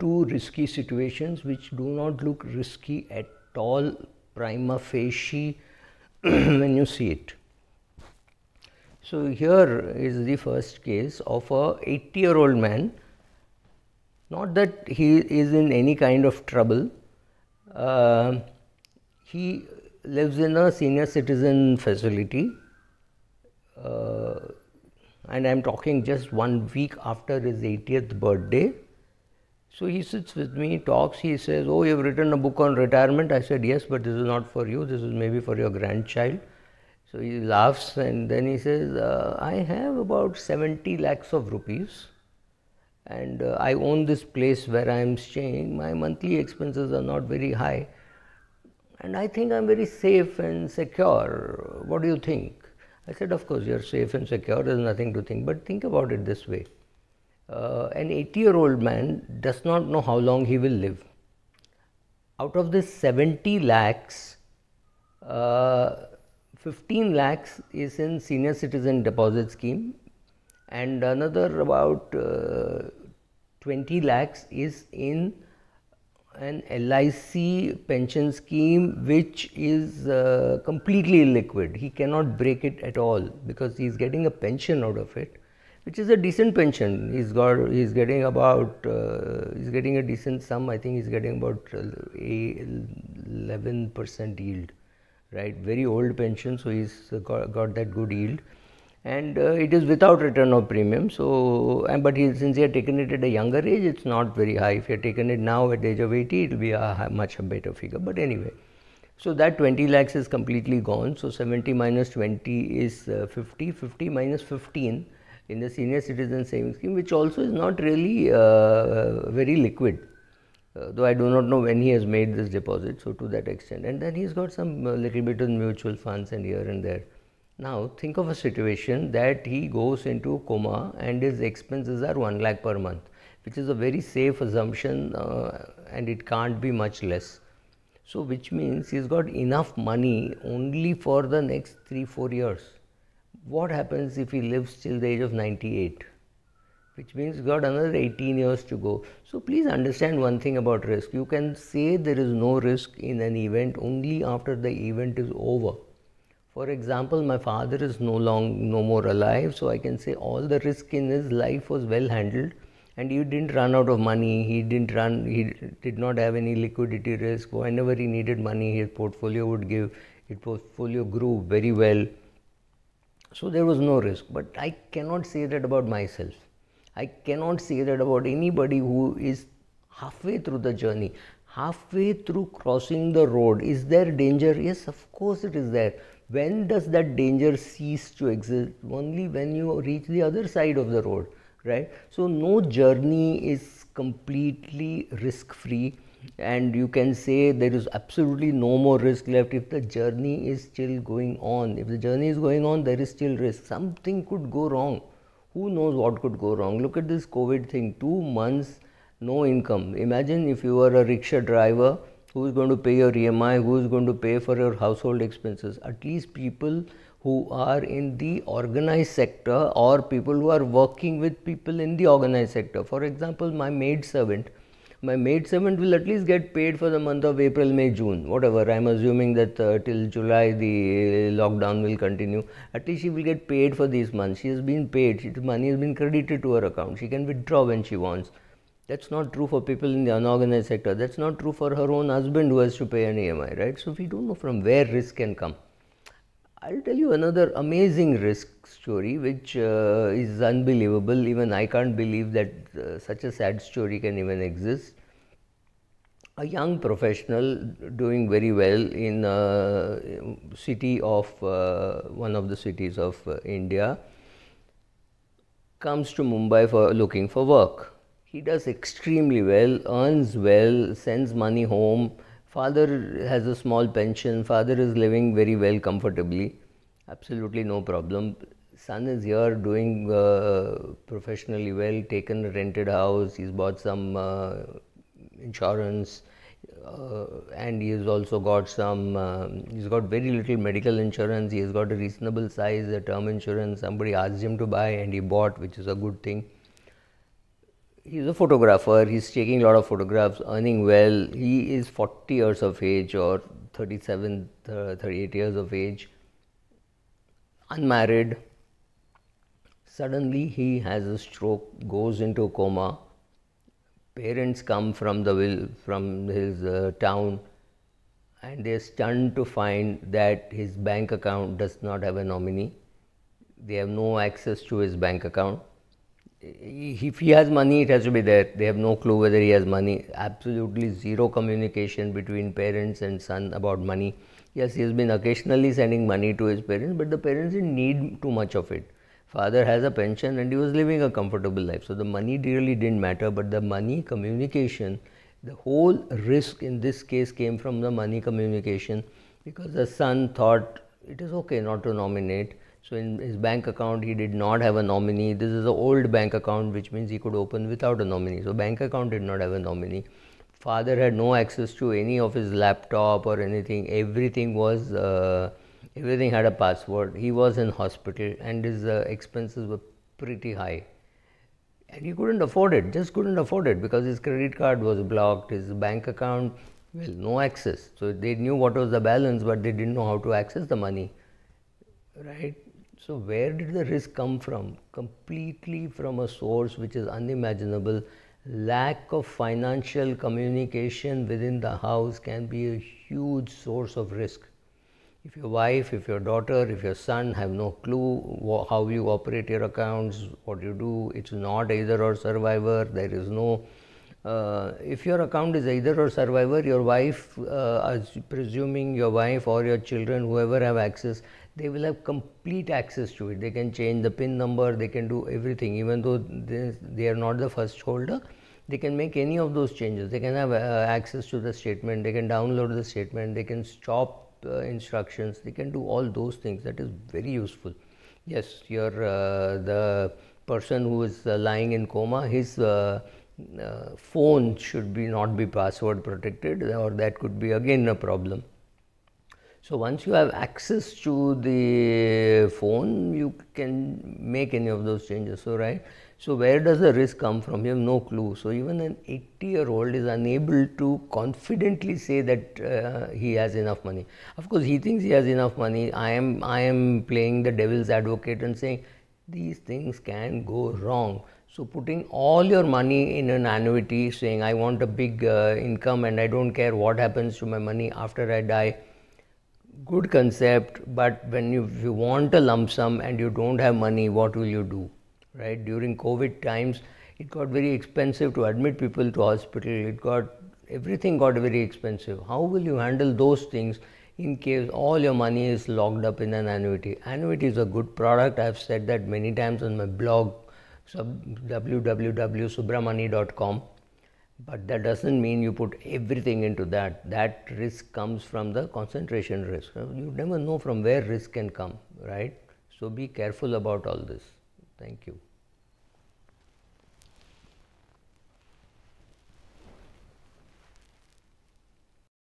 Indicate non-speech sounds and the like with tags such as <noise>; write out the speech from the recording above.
Two risky situations which do not look risky at all prima facie <clears throat> when you see it. So, here is the first case of a 80 year old man, not that he is in any kind of trouble, uh, he lives in a senior citizen facility uh, and I am talking just one week after his 80th birthday so he sits with me, talks, he says, Oh, you've written a book on retirement. I said, Yes, but this is not for you, this is maybe for your grandchild. So he laughs and then he says, uh, I have about 70 lakhs of rupees and uh, I own this place where I am staying. My monthly expenses are not very high and I think I'm very safe and secure. What do you think? I said, Of course, you're safe and secure, there's nothing to think, but think about it this way uh, an 80 year old man does not know how long he will live. Out of this 70 lakhs, uh, 15 lakhs is in senior citizen deposit scheme and another about uh, 20 lakhs is in an LIC pension scheme which is uh, completely liquid. He cannot break it at all because he is getting a pension out of it which is a decent pension. He's got he's getting about uh, he's getting a decent sum. I think he's getting about eleven percent yield, right? Very old pension, so he's got, got that good yield, and uh, it is without return of premium. So, and but he, since he had taken it at a younger age, it's not very high. If he had taken it now at the age of eighty, it'll be a much better figure. But anyway. So that 20 lakhs is completely gone. So 70 minus 20 is uh, 50, 50 minus 15 in the senior citizen savings scheme, which also is not really uh, uh, very liquid. Uh, though I do not know when he has made this deposit, so to that extent. And then he's got some uh, little bit of mutual funds and here and there. Now, think of a situation that he goes into coma and his expenses are 1 lakh per month, which is a very safe assumption uh, and it can't be much less. So, which means he's got enough money only for the next 3 4 years what happens if he lives till the age of 98? Which means got another 18 years to go. So please understand one thing about risk. You can say there is no risk in an event only after the event is over. For example, my father is no long no more alive, so I can say all the risk in his life was well handled and he didn't run out of money, he didn't run he did not have any liquidity risk. Whenever he needed money, his portfolio would give his portfolio grew very well so there was no risk, but I cannot say that about myself. I cannot say that about anybody who is halfway through the journey, halfway through crossing the road. Is there danger? Yes, of course it is there. When does that danger cease to exist? Only when you reach the other side of the road, right? So no journey is completely risk free and you can say there is absolutely no more risk left if the journey is still going on. If the journey is going on, there is still risk. Something could go wrong. Who knows what could go wrong? Look at this COVID thing two months, no income. Imagine if you were a rickshaw driver who is going to pay your EMI, who is going to pay for your household expenses. At least people who are in the organized sector or people who are working with people in the organized sector. For example, my maid servant my maid servant will at least get paid for the month of April, May, June, whatever. I'm assuming that uh, till July the lockdown will continue. At least she will get paid for these months. She has been paid. The money has been credited to her account. She can withdraw when she wants. That's not true for people in the unorganized sector. That's not true for her own husband who has to pay an EMI, right? So we don't know from where risk can come. I'll tell you another amazing risk story which uh, is unbelievable. Even I can't believe that uh, such a sad story can even exist. A young professional doing very well in a uh, city of uh, one of the cities of uh, India comes to Mumbai for looking for work. He does extremely well, earns well, sends money home Father has a small pension, father is living very well comfortably, absolutely no problem. Son is here doing uh, professionally well, taken a rented house, he's bought some uh, insurance. Uh, and he has also got some uh, he's got very little medical insurance he has got a reasonable size a term insurance somebody asked him to buy and he bought which is a good thing he's a photographer, he's taking a lot of photographs, earning well. He is 40 years of age or 37, uh, 38 years of age, unmarried. Suddenly he has a stroke, goes into coma. Parents come from the from his uh, town and they're stunned to find that his bank account does not have a nominee. They have no access to his bank account if he has money, it has to be there. They have no clue whether he has money. Absolutely zero communication between parents and son about money. Yes, he has been occasionally sending money to his parents, but the parents didn't need too much of it. Father has a pension and he was living a comfortable life. So the money really didn't matter, but the money communication, the whole risk in this case came from the money communication because the son thought it is okay not to nominate so in his bank account, he did not have a nominee. This is an old bank account, which means he could open without a nominee. So bank account did not have a nominee. Father had no access to any of his laptop or anything. Everything was uh, everything had a password. He was in hospital, and his uh, expenses were pretty high. And he couldn't afford it. Just couldn't afford it because his credit card was blocked. His bank account, well, no access. So they knew what was the balance, but they didn't know how to access the money. Right? So, where did the risk come from? Completely from a source which is unimaginable. Lack of financial communication within the house can be a huge source of risk. If your wife, if your daughter, if your son have no clue how you operate your accounts, what you do, it's not either or survivor, there is no uh, if your account is either or survivor, your wife, uh, as presuming your wife or your children, whoever have access, they will have complete access to it. They can change the PIN number, they can do everything, even though they, they are not the first holder, they can make any of those changes. They can have uh, access to the statement, they can download the statement, they can stop uh, instructions, they can do all those things. That is very useful. Yes, you're uh, the person who is uh, lying in coma, his uh, uh, phone should be not be password protected or that could be again a problem. So once you have access to the phone, you can make any of those changes. So right. So where does the risk come from? You have no clue. So even an 80-year-old is unable to confidently say that uh, he has enough money. Of course, he thinks he has enough money. I am I am playing the devil's advocate and saying these things can go wrong. So putting all your money in an annuity, saying I want a big uh, income and I don't care what happens to my money after I die good concept, but when you, you want a lump sum and you don't have money, what will you do? Right? During COVID times, it got very expensive to admit people to hospital. It got everything got very expensive. How will you handle those things in case all your money is locked up in an annuity? Annuity is a good product. I've said that many times on my blog, www.subramani.com. But that does not mean you put everything into that. That risk comes from the concentration risk. Uh, you never know from where risk can come, right? So, be careful about all this. Thank you.